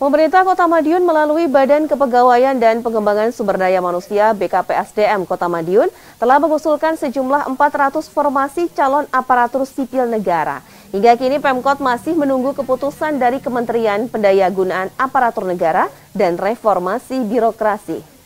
Pemerintah Kota Madiun melalui Badan Kepegawaian dan Pengembangan Sumber Daya Manusia BKPSDM Kota Madiun telah mengusulkan sejumlah 400 formasi calon aparatur sipil negara. Hingga kini Pemkot masih menunggu keputusan dari Kementerian Pendayagunaan Aparatur Negara dan Reformasi Birokrasi.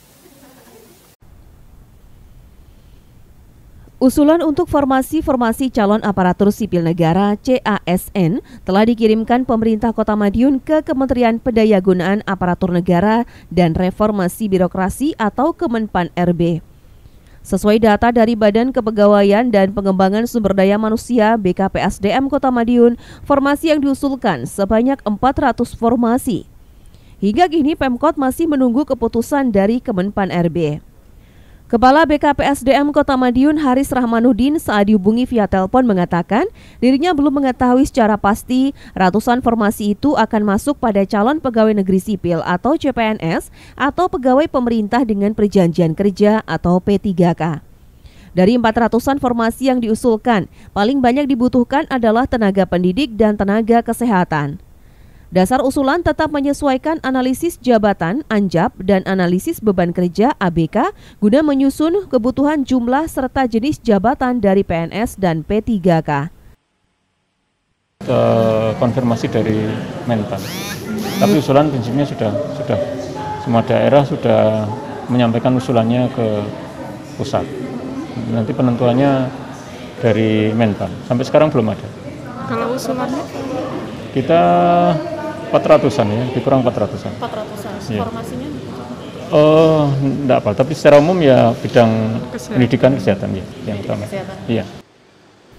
Usulan untuk formasi-formasi calon aparatur sipil negara CASN telah dikirimkan pemerintah Kota Madiun ke Kementerian Pendayagunaan Aparatur Negara dan Reformasi Birokrasi atau Kemenpan RB. Sesuai data dari Badan Kepegawaian dan Pengembangan Sumber Daya Manusia BKPSDM Kota Madiun, formasi yang diusulkan sebanyak 400 formasi. Hingga kini Pemkot masih menunggu keputusan dari Kemenpan RB. Kepala BKPSDM Kota Madiun Haris Rahmanuddin saat dihubungi via telepon mengatakan dirinya belum mengetahui secara pasti ratusan formasi itu akan masuk pada calon pegawai negeri sipil atau CPNS atau pegawai pemerintah dengan perjanjian kerja atau P3K. Dari 400-an formasi yang diusulkan, paling banyak dibutuhkan adalah tenaga pendidik dan tenaga kesehatan. Dasar usulan tetap menyesuaikan analisis jabatan anjab dan analisis beban kerja ABK guna menyusun kebutuhan jumlah serta jenis jabatan dari PNS dan P3K. konfirmasi dari Menpan. Tapi usulan prinsipnya sudah sudah semua daerah sudah menyampaikan usulannya ke pusat. Nanti penentuannya dari Menpan. Sampai sekarang belum ada. Kalau usulannya? Kita 400-an ya, lebih kurang 400-an. 400-an. Formasinya? Oh, eh, enggak apa, tapi secara umum ya bidang kesehatan. pendidikan kesehatan ya yang utama. Iya.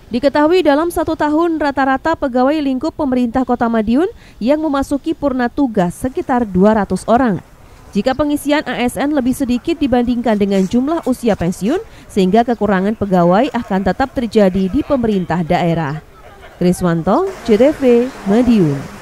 Diketahui dalam satu tahun rata-rata pegawai lingkup pemerintah Kota Madiun yang memasuki purna tugas sekitar 200 orang. Jika pengisian ASN lebih sedikit dibandingkan dengan jumlah usia pensiun, sehingga kekurangan pegawai akan tetap terjadi di pemerintah daerah. Kriswanto, CTV, Madiun.